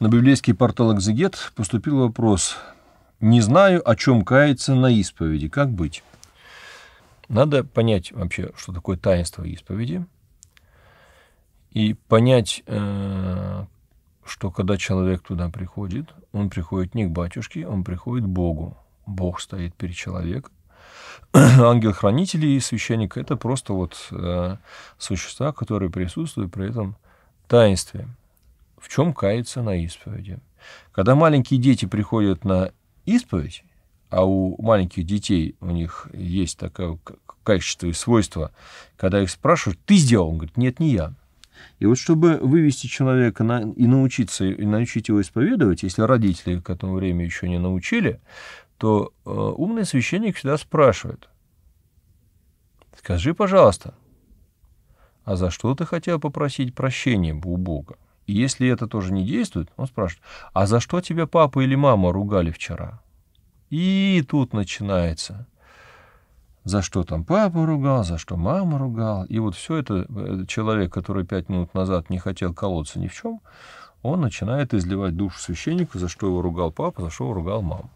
На библейский портал «Экзегет» поступил вопрос «Не знаю, о чем каяться на исповеди. Как быть?» Надо понять вообще, что такое таинство исповеди, и понять, э, что когда человек туда приходит, он приходит не к батюшке, он приходит к Богу. Бог стоит перед человеком. ангел хранитель и священник – это просто вот э, существа, которые присутствуют при этом таинстве – в чем каяться на исповеди. Когда маленькие дети приходят на исповедь, а у маленьких детей у них есть такое качество и свойство, когда их спрашивают, ты сделал? Он говорит, нет, не я. И вот чтобы вывести человека на, и научиться, и научить его исповедовать, если родители к этому времени еще не научили, то э, умный священник всегда спрашивает, скажи, пожалуйста, а за что ты хотел попросить прощения у Бога? И если это тоже не действует, он спрашивает, а за что тебя папа или мама ругали вчера? И тут начинается, за что там папа ругал, за что мама ругал. И вот все это э, человек, который пять минут назад не хотел колоться ни в чем, он начинает изливать душу священнику, за что его ругал папа, за что его ругал мама.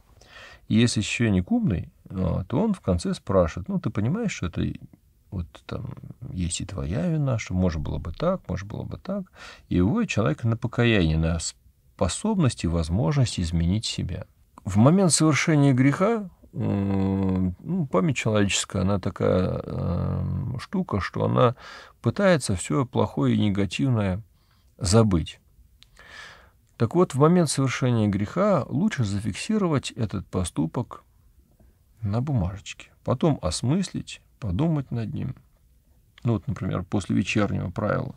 И если священник умный, а, то он в конце спрашивает, ну, ты понимаешь, что это вот там есть и твоя вина, что можно было бы так, можно было бы так. И выводит человека на покаяние, на способность и возможность изменить себя. В момент совершения греха ну, память человеческая, она такая э, штука, что она пытается все плохое и негативное забыть. Так вот, в момент совершения греха лучше зафиксировать этот поступок на бумажечке, потом осмыслить, подумать над ним. Ну вот, например, после вечернего правила.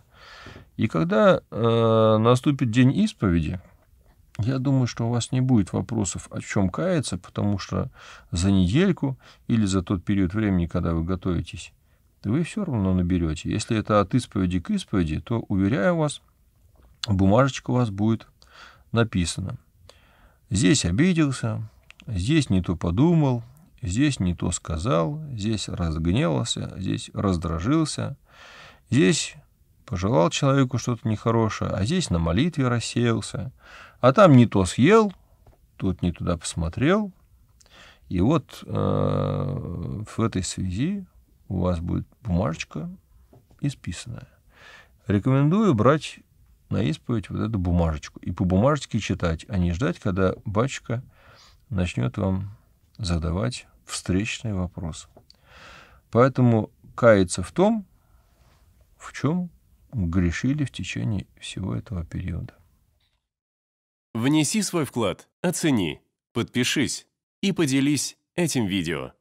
И когда э, наступит день исповеди, я думаю, что у вас не будет вопросов, о чем каяться, потому что за недельку или за тот период времени, когда вы готовитесь, вы все равно наберете. Если это от исповеди к исповеди, то, уверяю вас, бумажечка у вас будет написана. Здесь обиделся, здесь не то подумал, Здесь не то сказал, здесь разгневался, здесь раздражился, здесь пожелал человеку что-то нехорошее, а здесь на молитве рассеялся, а там не то съел, тут не туда посмотрел. И вот э, в этой связи у вас будет бумажечка исписанная. Рекомендую брать на исповедь вот эту бумажечку и по бумажечке читать, а не ждать, когда батюшка начнет вам задавать встречный вопрос. Поэтому каяться в том, в чем грешили в течение всего этого периода. Внеси свой вклад, оцени, подпишись и поделись этим видео.